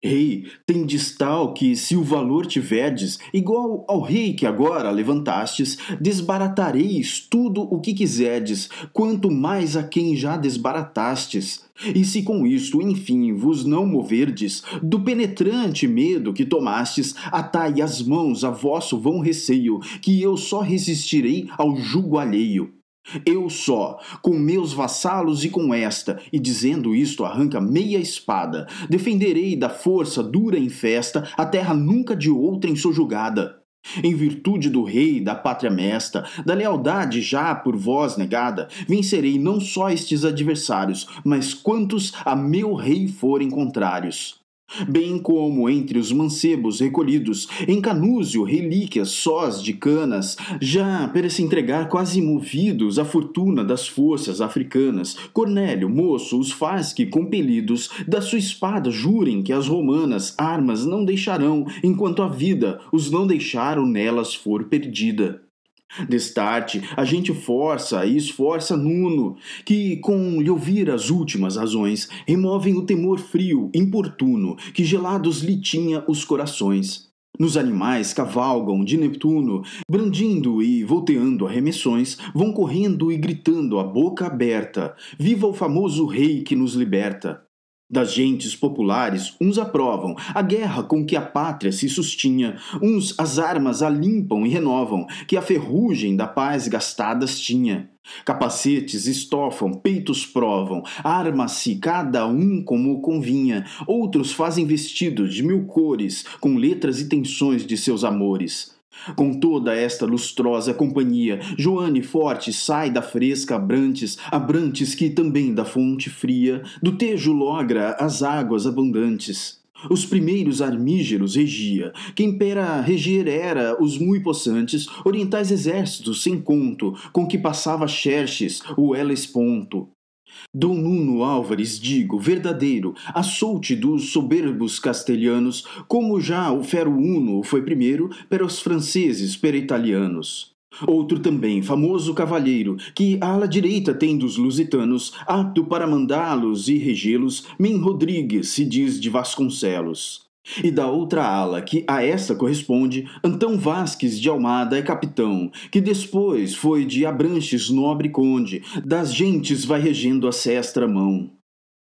Rei, tendes tal que, se o valor tiverdes, igual ao rei que agora levantastes, desbaratareis tudo o que quiserdes, quanto mais a quem já desbaratastes. E se com isto, enfim, vos não moverdes, do penetrante medo que tomastes, atai as mãos a vosso vão receio, que eu só resistirei ao jugo alheio. Eu só, com meus vassalos e com esta, e dizendo isto arranca meia espada, defenderei da força dura em festa a terra nunca de outrem sojugada. Em virtude do rei, da pátria mesta, da lealdade já por vós negada, vencerei não só estes adversários, mas quantos a meu rei forem contrários bem como entre os mancebos recolhidos em Canúzio relíquias sós de canas, já para se entregar quase movidos à fortuna das forças africanas. Cornélio, moço, os faz que, compelidos da sua espada, jurem que as romanas armas não deixarão, enquanto a vida os não deixaram nelas for perdida. Destarte, a gente força e esforça Nuno, que, com lhe ouvir as últimas razões, removem o temor frio, importuno, que gelados lhe tinha os corações. Nos animais cavalgam de Neptuno, brandindo e volteando arremessões, vão correndo e gritando a boca aberta: Viva o famoso rei que nos liberta! Das gentes populares, uns aprovam a guerra com que a pátria se sustinha, uns as armas a limpam e renovam, que a ferrugem da paz gastadas tinha. Capacetes estofam, peitos provam, arma-se cada um como convinha, outros fazem vestidos de mil cores, com letras e tensões de seus amores. Com toda esta lustrosa companhia, Joane Forte sai da fresca Abrantes, Abrantes que também da fonte fria, do Tejo logra as águas abundantes. Os primeiros armígeros regia, quem pera reger era os muito possantes, orientais exércitos sem conto, com que passava Xerxes, o Helesponto. Dom Nuno Álvares, digo, verdadeiro, açoute dos soberbos castelhanos, como já o fero uno foi primeiro para os franceses, para italianos. Outro também, famoso cavalheiro, que à ala direita tem dos lusitanos, apto para mandá-los e regê-los, Min Rodrigues, se diz de Vasconcelos. E da outra ala, que a essa corresponde, Antão Vasques de Almada é capitão, que depois foi de Abranches nobre conde, das gentes vai regendo a sestra mão.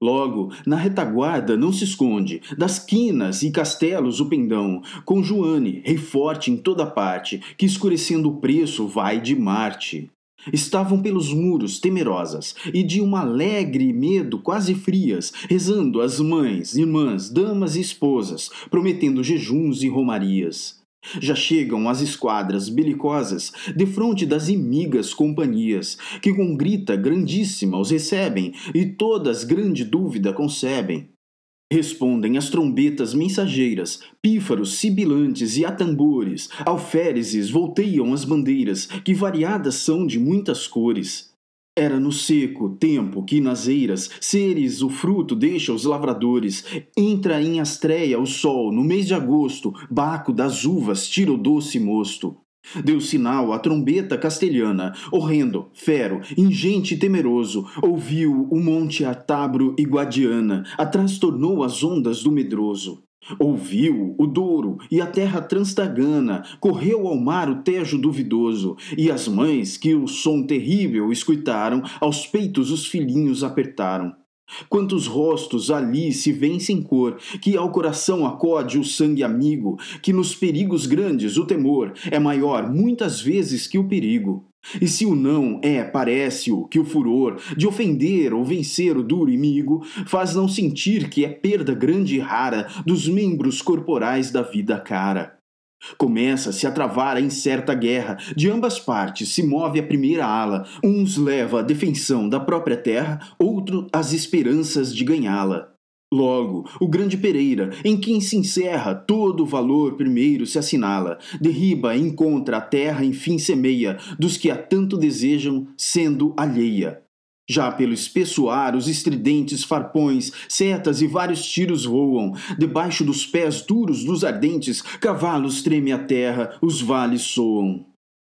Logo, na retaguarda não se esconde, das quinas e castelos o pendão, com Joane, rei forte em toda parte, que escurecendo o preço vai de Marte. Estavam pelos muros, temerosas, e de um alegre medo quase frias, rezando as mães, irmãs, damas e esposas, prometendo jejuns e romarias. Já chegam as esquadras belicosas, defronte das imigas companhias, que com grita grandíssima os recebem, e todas grande dúvida concebem Respondem as trombetas mensageiras, pífaros sibilantes e atambores, alférezes volteiam as bandeiras, que variadas são de muitas cores. Era no seco tempo que nas eiras seres o fruto deixa os lavradores. Entra em astreia o sol no mês de agosto, baco das uvas tira o doce mosto. Deu sinal à trombeta castelhana, horrendo, fero, ingente e temeroso, ouviu o monte Atabro e Guadiana, atrastornou as ondas do medroso. Ouviu o Douro e a terra transtagana, correu ao mar o tejo duvidoso, e as mães que o som terrível escutaram, aos peitos os filhinhos apertaram. Quantos rostos ali se vêem sem cor, que ao coração acode o sangue amigo, que nos perigos grandes o temor é maior muitas vezes que o perigo. E se o não é, parece-o, que o furor de ofender ou vencer o duro inimigo faz não sentir que é perda grande e rara dos membros corporais da vida cara. Começa-se a travar a incerta guerra. De ambas partes se move a primeira ala. Uns leva a defensão da própria terra, outro as esperanças de ganhá-la. Logo, o grande Pereira, em quem se encerra todo o valor primeiro se assinala, derriba e encontra a terra enfim semeia, dos que a tanto desejam, sendo alheia. Já pelo espessoar, os estridentes, farpões, setas e vários tiros voam. Debaixo dos pés duros dos ardentes, cavalos treme a terra, os vales soam.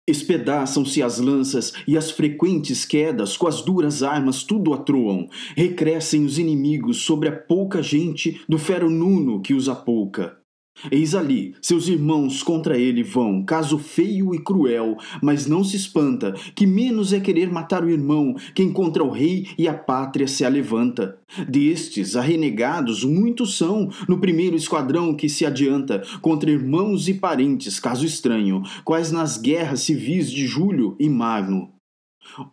Espedaçam-se as lanças e as frequentes quedas com as duras armas tudo atroam. Recrescem os inimigos sobre a pouca gente do fero Nuno que os apouca. Eis ali, seus irmãos contra ele vão, caso feio e cruel, mas não se espanta, que menos é querer matar o irmão, quem contra o rei e a pátria se alevanta. Destes, arrenegados, muitos são, no primeiro esquadrão que se adianta, contra irmãos e parentes, caso estranho, quais nas guerras civis de Júlio e Magno.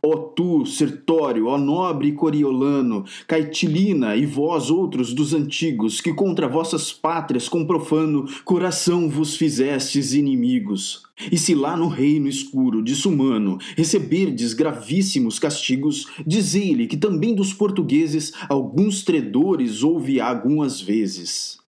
Ó tu, Sertório, ó nobre Coriolano, Caetilina e vós outros dos antigos, que contra vossas pátrias com profano coração vos fizestes inimigos. E se lá no reino escuro desumano receberdes gravíssimos castigos, dizei-lhe que também dos portugueses alguns tredores houve algumas vezes.